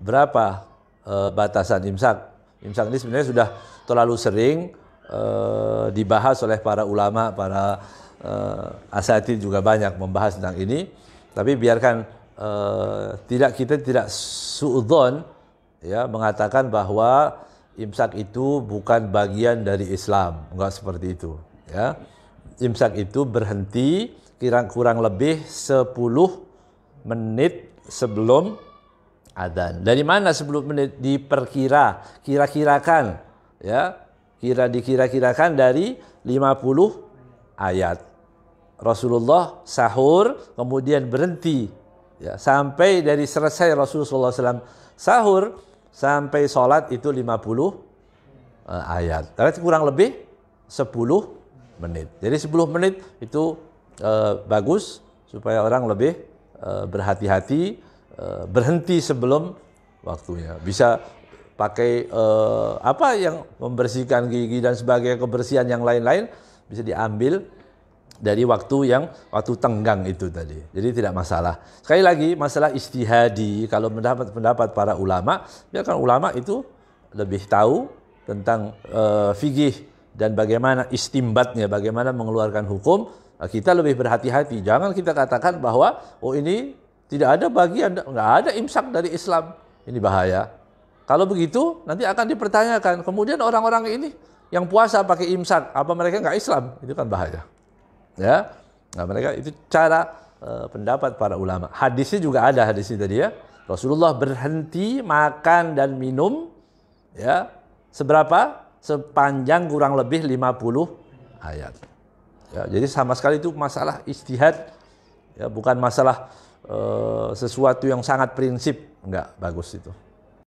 berapa e, batasan imsak. Imsak ini sebenarnya sudah terlalu sering e, dibahas oleh para ulama, para e, asatid juga banyak membahas tentang ini. Tapi biarkan e, tidak kita tidak suudon ya mengatakan bahwa imsak itu bukan bagian dari Islam, enggak seperti itu ya. Imsak itu berhenti kurang kurang lebih 10 menit sebelum adan. Dari mana 10 menit diperkira, kira-kirakan ya. Kira dikira-kirakan dari 50 ayat. Rasulullah sahur kemudian berhenti ya, sampai dari selesai Rasulullah SAW sahur sampai sholat itu 50 uh, eh, ayat. Berarti kurang lebih 10 menit. Jadi 10 menit itu uh, bagus supaya orang lebih uh, berhati-hati Eh, berhenti sebelum waktunya. Bisa pakai uh, apa yang membersihkan gigi dan sebagainya kebersihan yang lain-lain bisa diambil dari waktu yang waktu tenggang itu tadi. Jadi tidak masalah. Sekali lagi masalah istihadi kalau mendapat pendapat para ulama, ya kan ulama itu lebih tahu tentang uh, fikih dan bagaimana istimbatnya, bagaimana mengeluarkan hukum, nah, kita lebih berhati-hati. Jangan kita katakan bahwa oh ini tidak ada bagian, nggak ada imsak dari Islam. Ini bahaya. Kalau begitu nanti akan dipertanyakan. Kemudian orang-orang ini yang puasa pakai imsak, apa mereka nggak Islam? Itu kan bahaya. Ya, nah, mereka itu cara uh, pendapat para ulama. Hadisnya juga ada hadisnya tadi ya. Rasulullah berhenti makan dan minum ya seberapa sepanjang kurang lebih 50 ayat. Ya, jadi sama sekali itu masalah istihad ya bukan masalah Eh, sesuatu yang sangat prinsip enggak bagus itu